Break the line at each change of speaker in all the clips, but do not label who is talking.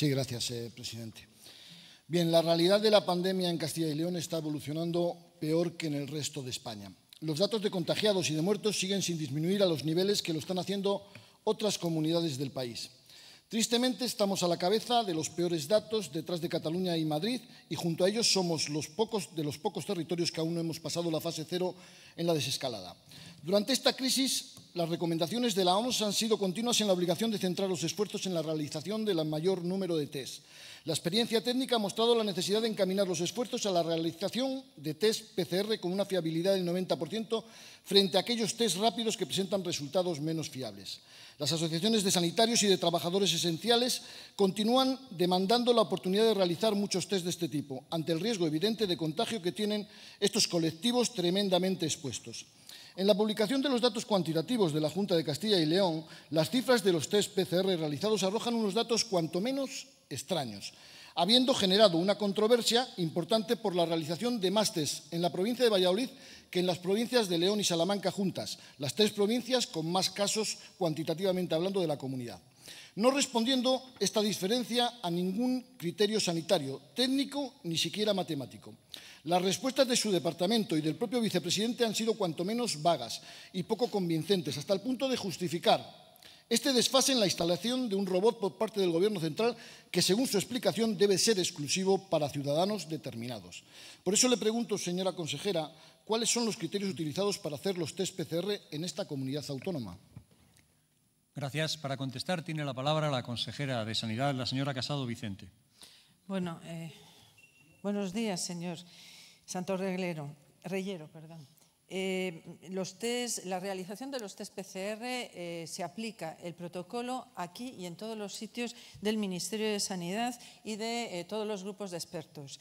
Sí, gracias, eh, presidente. Bien, la realidad de la pandemia en Castilla y León está evolucionando peor que en el resto de España. Los datos de contagiados y de muertos siguen sin disminuir a los niveles que lo están haciendo otras comunidades del país. Tristemente estamos a la cabeza de los peores datos detrás de Cataluña y Madrid y junto a ellos somos los pocos de los pocos territorios que aún no hemos pasado la fase cero en la desescalada. Durante esta crisis, las recomendaciones de la OMS han sido continuas en la obligación de centrar los esfuerzos en la realización del mayor número de test. La experiencia técnica ha mostrado la necesidad de encaminar los esfuerzos a la realización de test PCR con una fiabilidad del 90% frente a aquellos test rápidos que presentan resultados menos fiables. Las asociaciones de sanitarios y de trabajadores esenciales continúan demandando la oportunidad de realizar muchos test de este tipo, ante el riesgo evidente de contagio que tienen estos colectivos tremendamente expuestos. En la publicación de los datos cuantitativos de la Junta de Castilla y León, las cifras de los test PCR realizados arrojan unos datos cuanto menos extraños, habiendo generado una controversia importante por la realización de más test en la provincia de Valladolid que en las provincias de León y Salamanca juntas, las tres provincias con más casos cuantitativamente hablando de la comunidad no respondiendo esta diferencia a ningún criterio sanitario, técnico ni siquiera matemático. Las respuestas de su departamento y del propio vicepresidente han sido cuanto menos vagas y poco convincentes, hasta el punto de justificar este desfase en la instalación de un robot por parte del Gobierno central que, según su explicación, debe ser exclusivo para ciudadanos determinados. Por eso le pregunto, señora consejera, ¿cuáles son los criterios utilizados para hacer los test PCR en esta comunidad autónoma? Gracias. Para contestar tiene la palabra la consejera de Sanidad, la señora Casado Vicente.
Bueno, eh, buenos días, señor Santos Reglero, Reyero. Perdón. Eh, la realización de los test PCR eh, se aplica el protocolo aquí y en todos los sitios del Ministerio de Sanidad y de todos los grupos de expertos.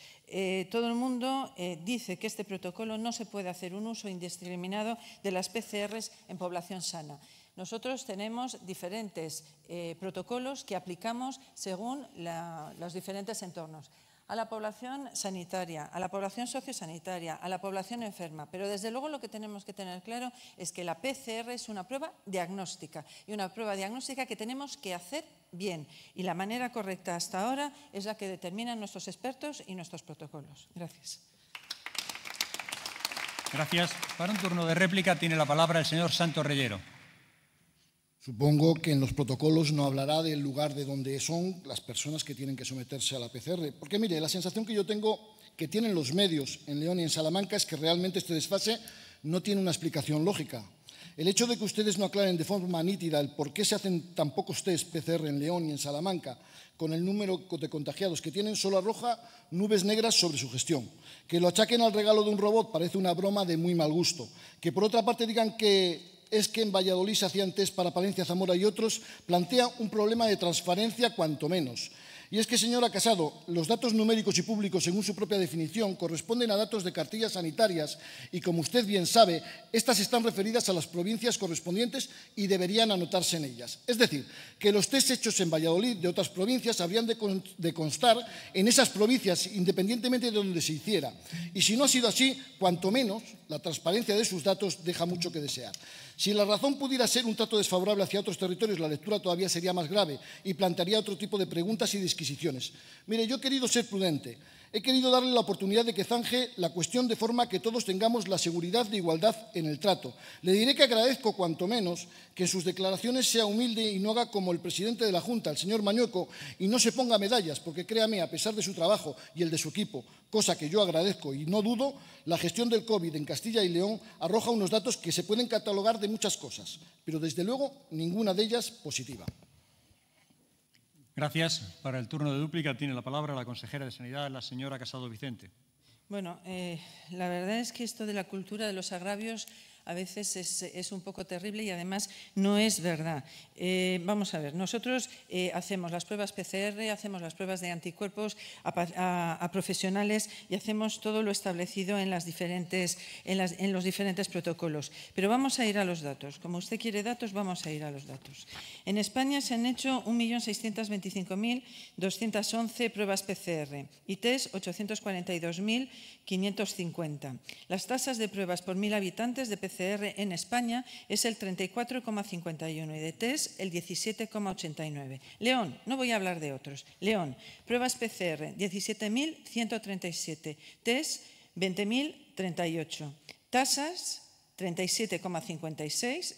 todo el mundo dice que este protocolo no se puede hacer un uso indiscriminado de las PCRs en población sana. Nosotros tenemos diferentes eh, protocolos que aplicamos según los diferentes entornos. A la población sanitaria, a la población sociosanitaria, a la población enferma. Pero desde luego lo que tenemos que tener claro es que la PCR es una prueba diagnóstica y una prueba diagnóstica que tenemos que hacer bien. Y la manera correcta hasta ahora es la que determinan nuestros expertos y nuestros protocolos. Gracias.
Gracias. Para un turno de réplica tiene la palabra el señor Santo Reyero. Supongo que en los protocolos no hablará del lugar de donde son las personas que tienen que someterse a la PCR. Porque mire, la sensación que yo tengo que tienen los medios en León y en Salamanca es que realmente este desfase no tiene una explicación lógica. El hecho de que ustedes no aclaren de forma nítida el por qué se hacen tan pocos test PCR en León y en Salamanca con el número de contagiados que tienen solo roja, nubes negras sobre su gestión. Que lo achaquen al regalo de un robot parece una broma de muy mal gusto. Que por otra parte digan que es que en Valladolid se antes para Palencia, Zamora y otros, plantea un problema de transparencia cuanto menos. Y es que, señora Casado, los datos numéricos y públicos, según su propia definición, corresponden a datos de cartillas sanitarias y, como usted bien sabe, estas están referidas a las provincias correspondientes y deberían anotarse en ellas. Es decir, que los test hechos en Valladolid de otras provincias habrían de, constar en esas provincias independientemente de donde se hiciera. Y si no ha sido así, cuanto menos, la transparencia de sus datos deja mucho que desear. Si la razón pudiera ser un trato desfavorable hacia otros territorios, la lectura todavía sería más grave y plantearía otro tipo de preguntas y discusiones adquisiciones. Mire, yo he querido ser prudente. He querido darle la oportunidad de que zanje la cuestión de forma que todos tengamos la seguridad de igualdad en el trato. Le diré que agradezco cuanto menos que en sus declaraciones sea humilde y no haga como el presidente de la Junta, el señor Mañueco, y no se ponga medallas, porque créame, a pesar de su trabajo y el de su equipo, cosa que yo agradezco y no dudo, la gestión del COVID en Castilla y León arroja unos datos que se pueden catalogar de muchas cosas, pero desde luego ninguna de ellas positiva. Gracias. Para el turno de dúplica tiene la palabra la consejera de Sanidad, la señora Casado Vicente.
Bueno, eh, la verdad es que esto de la cultura de los agravios a veces es, un poco terrible y además no es verdad. Eh, vamos a ver, nosotros eh, hacemos las pruebas PCR, hacemos las pruebas de anticuerpos a, profesionales y hacemos todo lo establecido en, las diferentes, en, los diferentes protocolos. Pero vamos a ir a los datos. Como usted quiere datos, vamos a ir a los datos. En España se han hecho 1.625.211 pruebas PCR y test 842.550. Las tasas de pruebas por mil habitantes de PCR PCR en España es el 34,51 y de test el 17,89. León, no voy a hablar de otros. León, pruebas PCR 17.137, test 20.038. Tasas 37,56,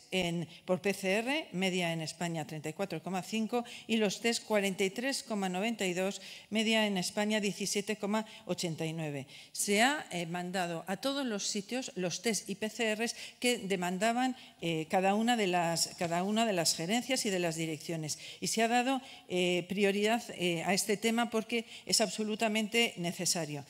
por PCR, media en España 34,5 y los test 43,92, media en España 17,89. Se ha eh, mandado a todos los sitios los test y PCRs que demandaban eh, cada, una de las, cada una de las gerencias y de las direcciones. Y se ha dado eh, prioridad a este tema porque es absolutamente necesario.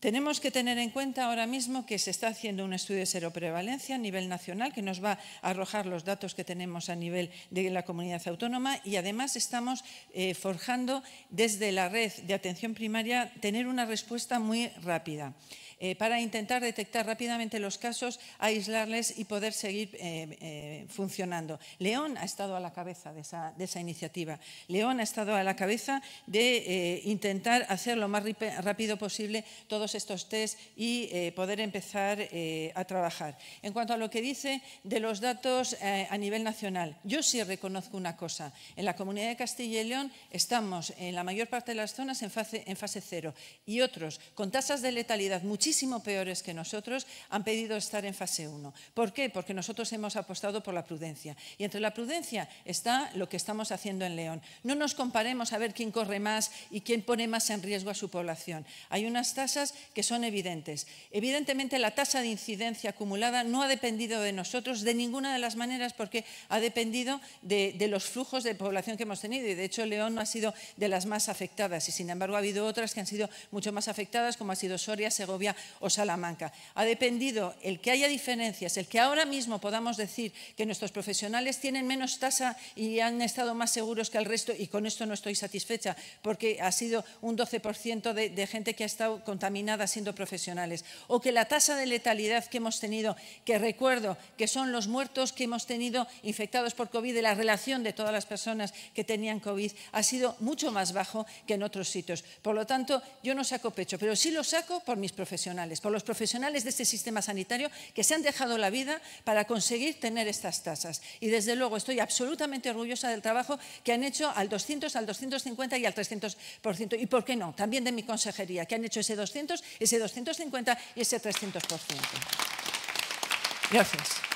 Tenemos que tener en cuenta ahora mismo que se está haciendo un estudio de seroprevalencia a nivel nacional que nos va a arrojar los datos que tenemos a nivel de la comunidad autónoma y además estamos eh, forjando desde la red de atención primaria tener una respuesta muy rápida. Eh, para intentar detectar rápidamente los casos, aislarles y poder seguir eh, eh, funcionando. León ha estado a la cabeza de esa, iniciativa. León ha estado a la cabeza de intentar hacer lo más rápido posible todos estos test y poder empezar a trabajar. En cuanto a lo que dice de los datos a nivel nacional, yo sí reconozco una cosa. En la Comunidad de Castilla y León estamos en la mayor parte de las zonas en fase, en fase cero y otros con tasas de letalidad muchísimas muchísimo peores que nosotros, han pedido estar en fase 1. ¿Por qué? Porque nosotros hemos apostado por la prudencia. Y entre la prudencia está lo que estamos haciendo en León. No nos comparemos a ver quién corre más y quién pone más en riesgo a su población. Hay unas tasas que son evidentes. Evidentemente la tasa de incidencia acumulada no ha dependido de nosotros de ninguna de las maneras porque ha dependido de, de los flujos de población que hemos tenido y de hecho León no ha sido de las más afectadas y sin embargo ha habido otras que han sido mucho más afectadas como ha sido Soria, Segovia o Salamanca. Ha dependido el que haya diferencias, el que ahora mismo podamos decir que nuestros profesionales tienen menos tasa y han estado más seguros que el resto, y con esto no estoy satisfecha, porque ha sido un 12% de, gente que ha estado contaminada siendo profesionales, o que la tasa de letalidad que hemos tenido, que recuerdo que son los muertos que hemos tenido infectados por COVID y la relación de todas las personas que tenían COVID, ha sido mucho más bajo que en otros sitios. Por lo tanto, yo no saco pecho, pero sí lo saco por mis profesionales por los profesionales de este sistema sanitario que se han dejado la vida para conseguir tener estas tasas. Y desde luego estoy absolutamente orgullosa del trabajo que han hecho al 200, al 250 y al 300%. ¿Y por qué no? También de mi consejería, que han hecho ese 200, ese 250 y ese 300%. Gracias.